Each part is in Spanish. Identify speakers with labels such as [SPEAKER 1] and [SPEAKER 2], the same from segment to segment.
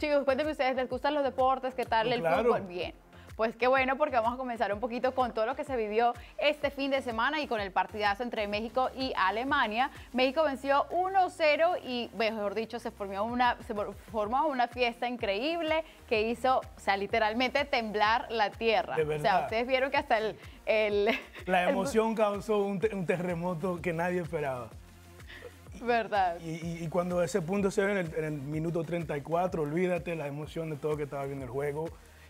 [SPEAKER 1] Chicos, cuéntenme ustedes, ¿les gustan los deportes? ¿Qué tal el fútbol? Bien. Pues qué bueno, porque vamos a comenzar un poquito con todo lo que se vivió este fin de semana y con el partidazo entre México y Alemania. México venció 1-0 y, mejor dicho, se formó, una, formó una fiesta increíble que hizo, o sea, literalmente temblar la tierra. De verdad. O sea, ustedes vieron que hasta el... la emoción
[SPEAKER 2] causó un terremoto que nadie esperaba. Verdad. Y, cuando ese punto se ve en el, minuto 34, olvídate la emoción de todo que estaba viendo el juego.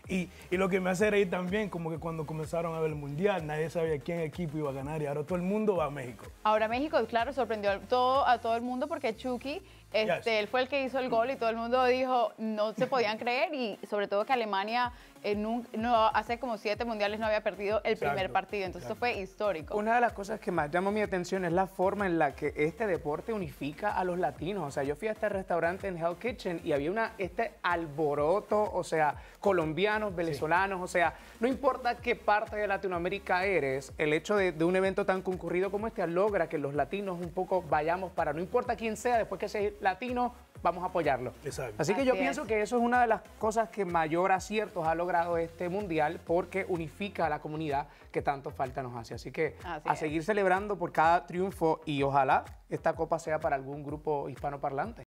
[SPEAKER 2] Y, lo que me hace reír también, como que cuando comenzaron a ver el Mundial, nadie sabía quién equipo iba a ganar y ahora todo el mundo va a México.
[SPEAKER 1] Ahora México, claro, sorprendió a todo, a todo el mundo porque Chucky este, él fue el que hizo el gol y todo el mundo dijo, no se podían creer y sobre todo que Alemania en eh, no, hace como siete mundiales no había perdido el primer partido, entonces fue histórico.
[SPEAKER 3] Una de las cosas que más llamó mi atención es la forma en la que este deporte unifica a los latinos. O sea, yo fui a este restaurante en Hell Kitchen y había una, este alboroto, o sea, colombianos, venezolanos, o sea, no importa qué parte de Latinoamérica eres, el hecho de, de un evento tan concurrido como este logra que los latinos un poco vayamos para, no importa quién sea, después que se latino, vamos a apoyarlo. Así que yo pienso que eso es una de las cosas que mayor acierto ha logrado este mundial porque unifica a la comunidad que tanto falta nos hace. Así que a seguir celebrando por cada triunfo y ojalá
[SPEAKER 2] esta copa sea para algún grupo hispanoparlante.